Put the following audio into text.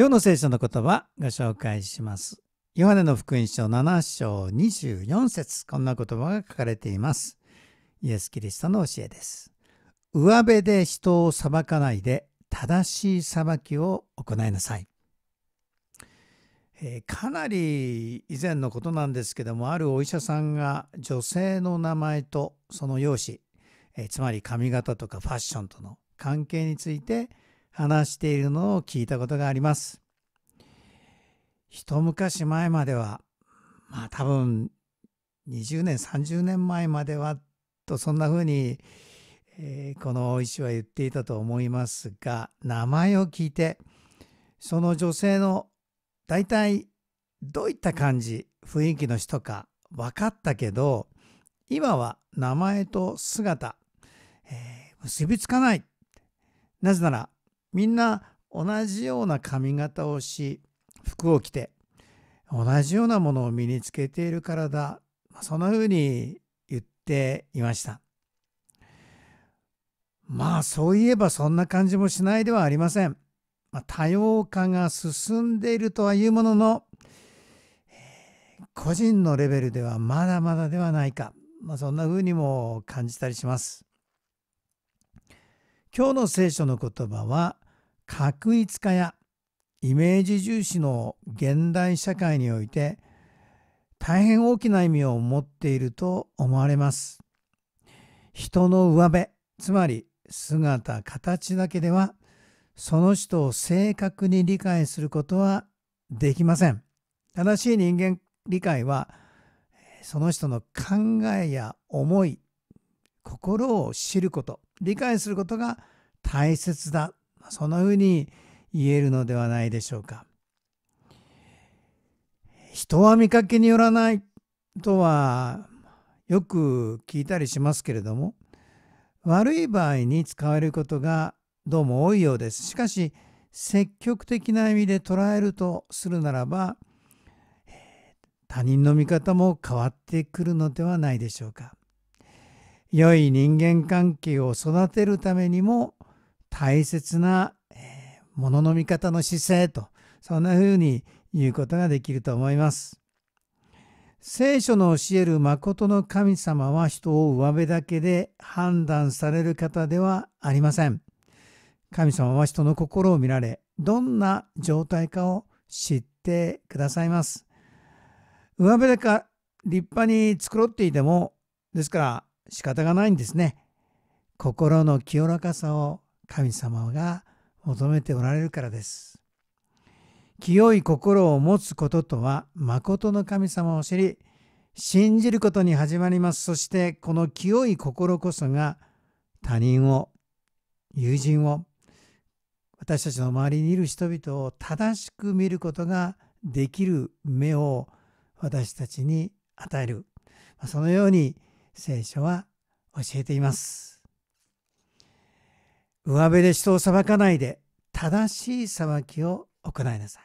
今日の聖書の言葉ご紹介します。ヨハネの福音書7章24節こんな言葉が書かれています。イエス・キリストの教えです。上辺で人を裁かないで正しい裁きを行いなさい。えかなり以前のことなんですけどもあるお医者さんが女性の名前とその容姿、えつまり髪型とかファッションとの関係について話しているのを聞いたことがあります。一昔前までは、まあ多分20年、30年前まではとそんなふうに、えー、この医師は言っていたと思いますが、名前を聞いて、その女性の大体どういった感じ、雰囲気の人か分かったけど、今は名前と姿、えー、結びつかない。なぜならみんな同じような髪型をし服を着て同じようなものを身につけているからだそんなふうに言っていましたまあそういえばそんな感じもしないではありません、まあ、多様化が進んでいるとはいうものの、え個人のレベルではまだまだではないか、まあ、そんなふうにも感じたりします今日の聖書の言葉は確一化やイメージ重視の現代社会において大変大きな意味を持っていると思われます。人の上辺つまり姿形だけではその人を正確に理解することはできません。正しい人間理解はその人の考えや思い心を知ること理解することが大切だそんなふうに言えるのではないでしょうか。人は見かけによらないとはよく聞いたりしますけれども悪い場合に使われることがどうも多いようです。しかし積極的な意味で捉えるとするならば他人の見方も変わってくるのではないでしょうか。良い人間関係を育てるためにも大切な、えー、ものの見方の姿勢と、そんなふうに言うことができると思います。聖書の教える誠の神様は人を上辺だけで判断される方ではありません。神様は人の心を見られ、どんな状態かを知ってくださいます。上辺だけ立派に繕っていても、ですから仕方がないんですね。心の清らかさを神様が求めておられるからです。清い心を持つこととは、誠の神様を知り、信じることに始まります。そして、この清い心こそが、他人を、友人を、私たちの周りにいる人々を正しく見ることができる目を私たちに与える。そのように聖書は教えています。上辺で人を裁かないで正しい裁きを行いなさい。